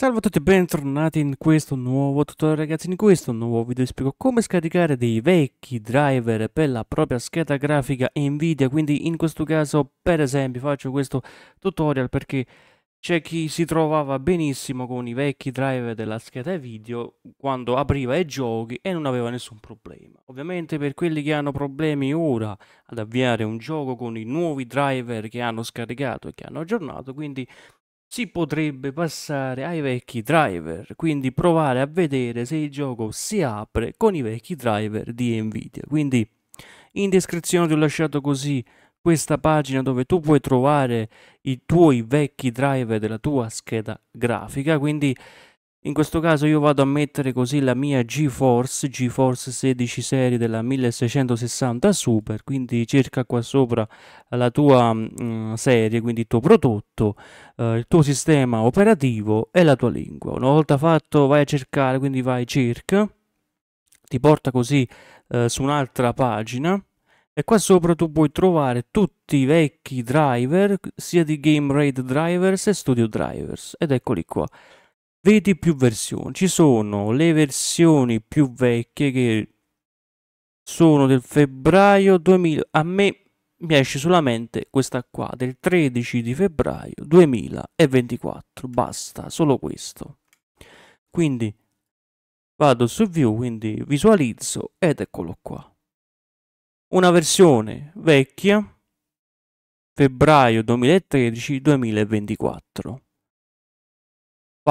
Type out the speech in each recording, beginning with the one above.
Salve a tutti e bentornati in questo nuovo tutorial ragazzi, in questo nuovo video vi spiego come scaricare dei vecchi driver per la propria scheda grafica Nvidia, quindi in questo caso per esempio faccio questo tutorial perché c'è chi si trovava benissimo con i vecchi driver della scheda video quando apriva i giochi e non aveva nessun problema. Ovviamente per quelli che hanno problemi ora ad avviare un gioco con i nuovi driver che hanno scaricato e che hanno aggiornato, quindi si potrebbe passare ai vecchi driver, quindi provare a vedere se il gioco si apre con i vecchi driver di Nvidia. Quindi in descrizione ti ho lasciato così questa pagina dove tu puoi trovare i tuoi vecchi driver della tua scheda grafica, quindi in questo caso io vado a mettere così la mia GeForce, GeForce 16 serie della 1660 Super, quindi cerca qua sopra la tua mh, mm, serie, quindi il tuo prodotto, eh, il tuo sistema operativo e la tua lingua. Una volta fatto vai a cercare, quindi vai cerca, ti porta così eh, su un'altra pagina e qua sopra tu puoi trovare tutti i vecchi driver, sia di Game Raid Drivers e Studio Drivers, ed eccoli qua. Vedi più versioni. Ci sono le versioni più vecchie che sono del febbraio 2000. A me mi esce solamente questa qua del 13 di febbraio 2024. Basta, solo questo. Quindi vado su view, quindi visualizzo ed eccolo qua. Una versione vecchia febbraio 2013-2024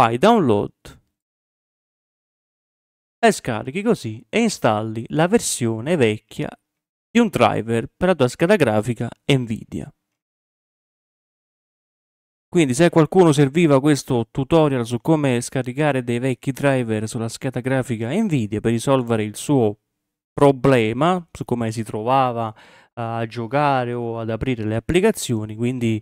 fai download e scarichi così e installi la versione vecchia di un driver per la tua scheda grafica Nvidia. Quindi se a qualcuno serviva questo tutorial su come scaricare dei vecchi driver sulla scheda grafica Nvidia per risolvere il suo problema su come si trovava a giocare o ad aprire le applicazioni, quindi